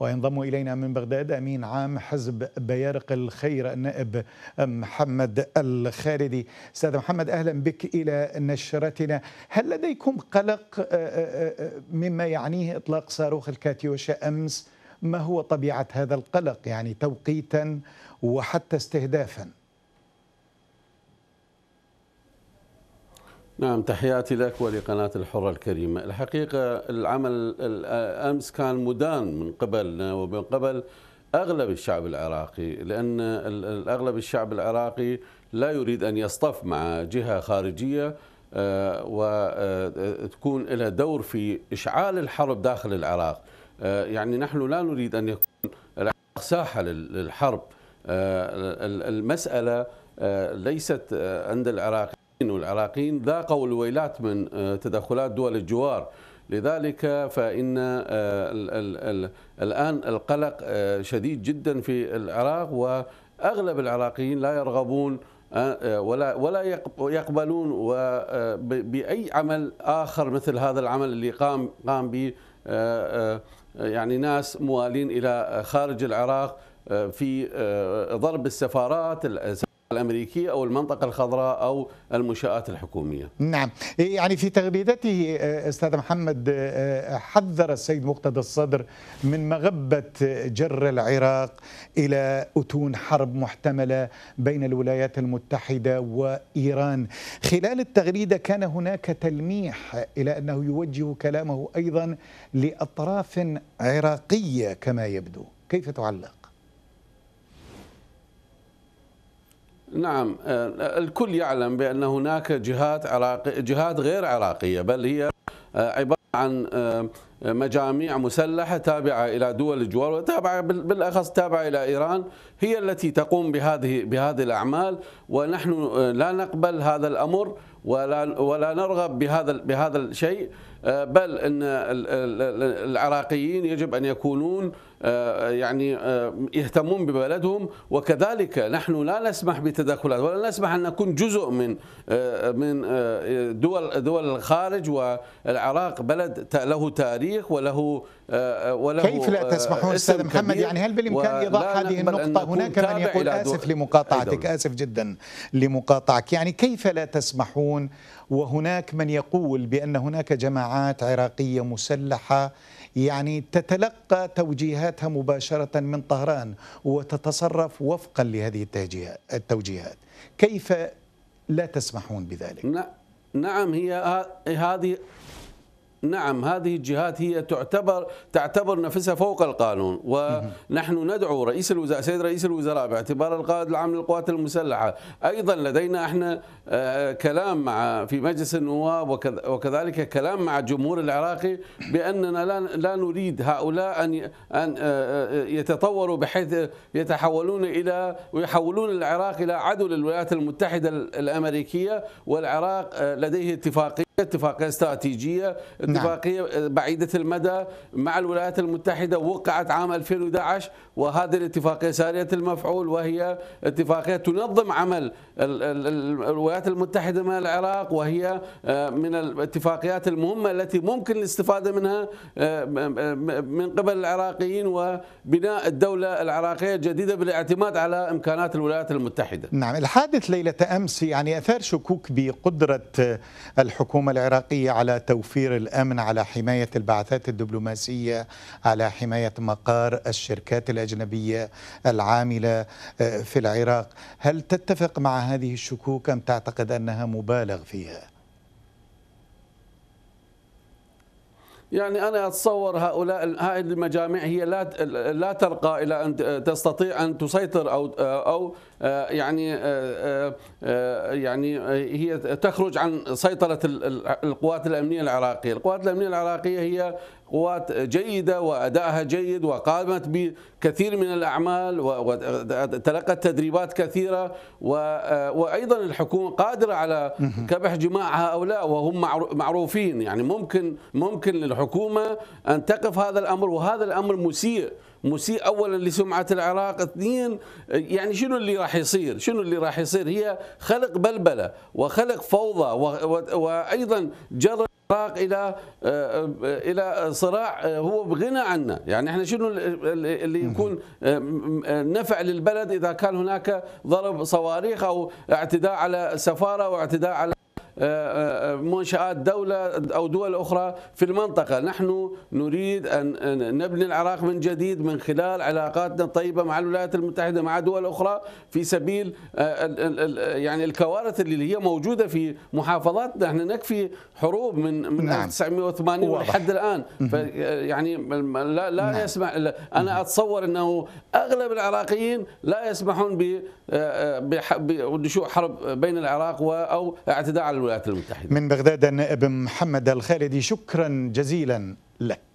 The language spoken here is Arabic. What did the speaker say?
وينضم إلينا من بغداد أمين عام حزب بيارق الخير النائب محمد الخالدي سيد محمد أهلا بك إلى نشرتنا هل لديكم قلق آه، آه، آه، مما يعنيه إطلاق صاروخ الكاتيوشا أمس ما هو طبيعة هذا القلق يعني توقيتا وحتى استهدافا نعم تحياتي لك ولقناة الحرة الكريمة الحقيقة العمل أمس كان مدان من قبل ومن قبل أغلب الشعب العراقي لأن أغلب الشعب العراقي لا يريد أن يصطف مع جهة خارجية آه، وتكون آه، لها دور في إشعال الحرب داخل العراق آه، يعني نحن لا نريد أن يكون العراق ساحة للحرب المسألة ليست عند العراقي والعراقيين ذاقوا الويلات من آه، تدخلات دول الجوار لذلك فإن آه، الآن القلق آه، شديد جدا في العراق وأغلب العراقيين لا يرغبون ولا ولا يقبلون باي عمل اخر مثل هذا العمل اللي قام قام به يعني ناس موالين الى خارج العراق في ضرب السفارات الأمريكية أو المنطقة الخضراء أو المنشآت الحكومية نعم إيه، يعني في تغريدته آه، أستاذ محمد آه، آه، حذر السيد مقتدى الصدر من مغبة جر العراق إلى أتون حرب محتملة بين الولايات المتحدة وإيران خلال التغريدة كان هناك تلميح إلى أنه يوجه كلامه أيضا لأطراف عراقية كما يبدو كيف تعلق؟ نعم آه، آه، الكل يعلم بأن هناك جهات عراقي جهات غير عراقية بل هي آه، عبارة عن مجاميع مسلحة تابعة إلى دول الجوار وتابعة بالأخص تابعة إلى إيران هي التي تقوم بهذه بهذه الأعمال ونحن لا نقبل هذا الأمر ولا ولا نرغب بهذا بهذا الشيء آه، بل ان العراقيين يجب ان يكونون آه، يعني آه، يهتمون ببلدهم وكذلك نحن لا نسمح بتدخلات ولا نسمح ان نكون جزء من من دول دول الخارج والعراق بلد له تاريخ وله آه، آه، وله كيف لا آه، تسمحون استاذ محمد يعني هل بالامكان ايضاح هذه النقطه هناك من يقول اسف لمقاطعتك اسف جدا لمقاطعك يعني كيف لا تسمحون وهناك من يقول بان هناك جماعات عراقيه مسلحه يعني تتلقى توجيهاتها مباشره من طهران وتتصرف وفقا لهذه التوجيهات كيف لا تسمحون بذلك نعم هي هذه نعم هذه الجهات هي تعتبر تعتبر نفسها فوق القانون ونحن ندعو رئيس الوزراء سيد رئيس الوزراء باعتبار القائد العام للقوات المسلحه ايضا لدينا احنا آه، كلام مع في مجلس النواب وكذلك كلام مع الجمهور العراقي باننا لا لا نريد هؤلاء ان ان آه، آه، يتطوروا بحيث يتحولون الى ويحولون العراق الى عدو للولايات المتحده الامريكيه والعراق لديه اتفاقيه اتفاقية استراتيجية نعم. اتفاقية نعم. بعيدة المدى مع الولايات المتحدة وقعت عام 2011 وهذه الاتفاقية سارية المفعول وهي اتفاقية تنظم عمل الولايات المتحدة مع العراق وهي آه، من الاتفاقيات المهمة التي ممكن الاستفادة منها آه، من قبل العراقيين وبناء الدولة العراقية الجديدة بالاعتماد على إمكانات الولايات المتحدة نعم الحادث ليلة أمس يعني أثار شكوك بقدرة آه، الحكومة الحكومة العراقية على توفير الأمن على حماية البعثات الدبلوماسية على حماية مقار الشركات الأجنبية العاملة آه، في العراق هل تتفق مع هذه الشكوك أم تعتقد أنها مبالغ فيها؟ يعني أنا أتصور هؤلاء هذه المجامع هي لا لا ترقى إلى أن تستطيع أن تسيطر أو أو آه، يعني آه، آه، يعني هي تخرج عن سيطرة القوات الأمنية العراقية، القوات الأمنية العراقية هي قوات جيدة وأدائها جيد وقامت بكثير من الأعمال وتلقت تدريبات كثيرة آه، وأيضا الحكومة قادرة على كبح جماع هؤلاء وهم معروفين يعني ممكن ممكن للحكومة أن تقف هذا الأمر وهذا الأمر مسيء مسيء اولا لسمعه العراق اثنين يعني شنو اللي راح يصير شنو اللي راح يصير هي خلق بلبله وخلق فوضى وايضا جر طاق الى آه، آه، الى صراع آه، هو بغنى عنا يعني احنا شنو اللي يكون نفع للبلد اذا كان هناك ضرب صواريخ او اعتداء على سفاره واعتداء على آه، آه، آه، منشآت دولة أو دول أخرى في المنطقة نحن نريد أن نبني العراق من جديد من خلال علاقاتنا الطيبة مع الولايات المتحدة مع دول أخرى في سبيل يعني الكوارث اللي هي موجودة في محافظاتنا نحن نكفي حروب من من نعم. 1980 لحد الآن يعني لا, لا نعم. يسمع أنا أتصور أنه أغلب العراقيين لا يسمحون ب حرب بين العراق أو اعتداء على الوزن. الولايات المتحدة من بغداد النائب محمد الخالدي شكرا جزيلا لك